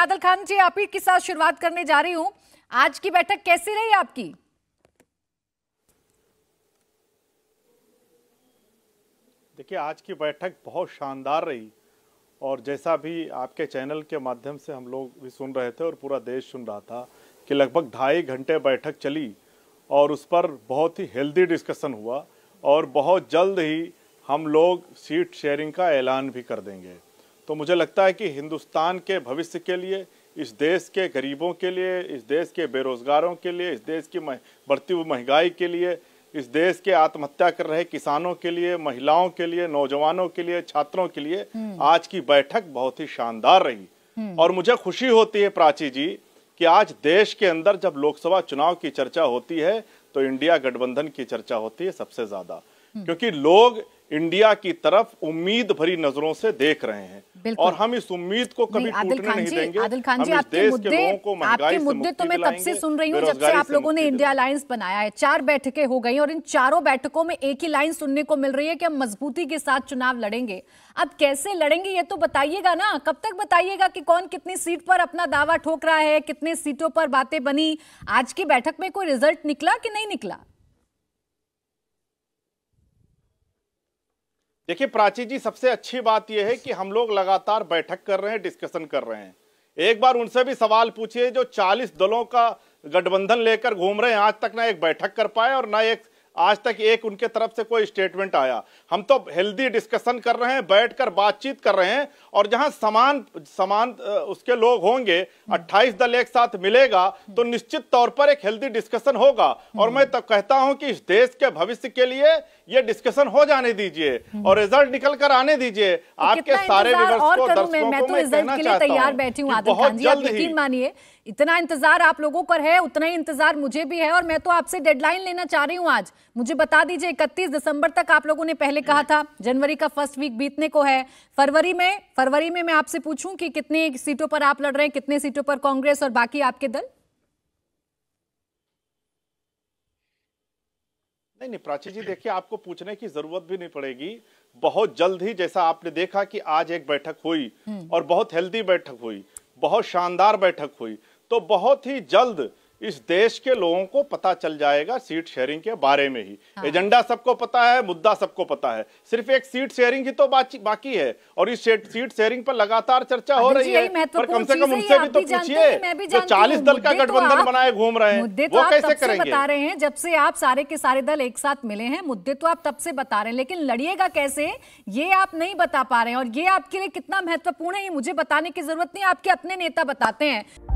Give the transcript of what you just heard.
आदल खान जी आप ही के साथ शुरुआत करने जा रही हूं आज की बैठक कैसी रही आपकी देखिए आज की बैठक बहुत शानदार रही और जैसा भी आपके चैनल के माध्यम से हम लोग भी सुन रहे थे और पूरा देश सुन रहा था कि लगभग ढाई घंटे बैठक चली और उस पर बहुत ही हेल्दी डिस्कशन हुआ और बहुत जल्द ही हम लोग सीट शेयरिंग का ऐलान भी कर देंगे तो मुझे लगता है कि हिंदुस्तान के भविष्य के लिए इस देश के गरीबों के लिए इस देश के बेरोज़गारों के लिए इस देश की बढ़ती हुई महंगाई के लिए इस देश के आत्महत्या कर रहे किसानों के लिए महिलाओं के लिए नौजवानों के लिए छात्रों के लिए हम्म। आज की बैठक बहुत ही शानदार रही हम्म। और मुझे खुशी होती है प्राची जी कि आज देश के अंदर जब लोकसभा चुनाव की चर्चा होती है तो इंडिया गठबंधन की चर्चा होती है सबसे ज्यादा हम्म। क्योंकि लोग इंडिया की तरफ उम्मीद भरी नजरों से देख रहे हैं और हम इस उम्मीद को कभी आदिल खान जी आदिल खान जी आपके मुद्दे आपके मुद्दे तो मैं तब से सुन रही हूँ जब से आप लोगों ने इंडिया अलायंस बनाया है चार बैठकें हो गई और इन चारों बैठकों में एक ही लाइन सुनने को मिल रही है कि हम मजबूती के साथ चुनाव लड़ेंगे अब कैसे लड़ेंगे ये तो बताइएगा ना कब तक बताइएगा कि कौन कितनी सीट पर अपना दावा ठोक रहा है कितने सीटों पर बातें बनी आज की बैठक में कोई रिजल्ट निकला कि नहीं निकला देखिए प्राची जी सबसे अच्छी बात यह है कि हम लोग लगातार बैठक कर रहे हैं डिस्कशन कर रहे हैं एक बार उनसे भी सवाल पूछिए जो 40 दलों का गठबंधन लेकर घूम रहे हैं आज तक ना एक बैठक कर पाए और ना एक आज तक एक उनके तरफ से कोई स्टेटमेंट आया हम तो हेल्दी डिस्कशन कर रहे हैं बैठकर बातचीत कर रहे हैं और जहां समान समान उसके लोग होंगे 28 दल एक साथ मिलेगा तो निश्चित तौर पर एक हेल्दी डिस्कशन होगा और मैं तो कहता हूं कि इस देश के भविष्य के लिए ये डिस्कशन हो जाने दीजिए और रिजल्ट निकल कर आने दीजिए आपके सारे मैं को तो तैयार बैठी हूँ बहुत जल्द ही इतना इंतजार आप लोगों पर है उतना ही इंतजार मुझे भी है और मैं तो आपसे डेडलाइन लेना चाह रही हूं आज मुझे बता दीजिए इकतीस दिसंबर तक आप लोगों ने पहले कहा था जनवरी का फर्स्ट वीक बीतने को है फरवरी में फरवरी में मैं आपसे पूछूं कि कितनी सीटों पर आप लड़ रहे हैं कितने सीटों पर कांग्रेस और बाकी आपके दल नहीं नहीं प्राची जी देखिए आपको पूछने की जरूरत भी नहीं पड़ेगी बहुत जल्द ही जैसा आपने देखा कि आज एक बैठक हुई हम्म। और बहुत हेल्दी बैठक हुई बहुत शानदार बैठक हुई तो बहुत ही जल्द इस देश के लोगों को पता चल जाएगा सीट शेयरिंग के बारे में ही हाँ। एजेंडा सबको पता है मुद्दा सबको पता है सिर्फ एक सीट शेयरिंग ही तो बाकी है और इस सीट शेयरिंग पर लगातार चर्चा हो रही है पर कम से कम उनसे भी तो पूछिए जो तो चालीस दल का तो गठबंधन बनाए घूम रहे हैं वो तो कैसे करेंगे बता रहे हैं जब से आप सारे के सारे दल एक साथ मिले हैं मुद्दे तो आप तब से बता रहे हैं लेकिन लड़िएगा कैसे ये आप नहीं बता पा रहे हैं और ये आपके लिए कितना महत्वपूर्ण है ये मुझे बताने की जरूरत नहीं आपके अपने नेता बताते हैं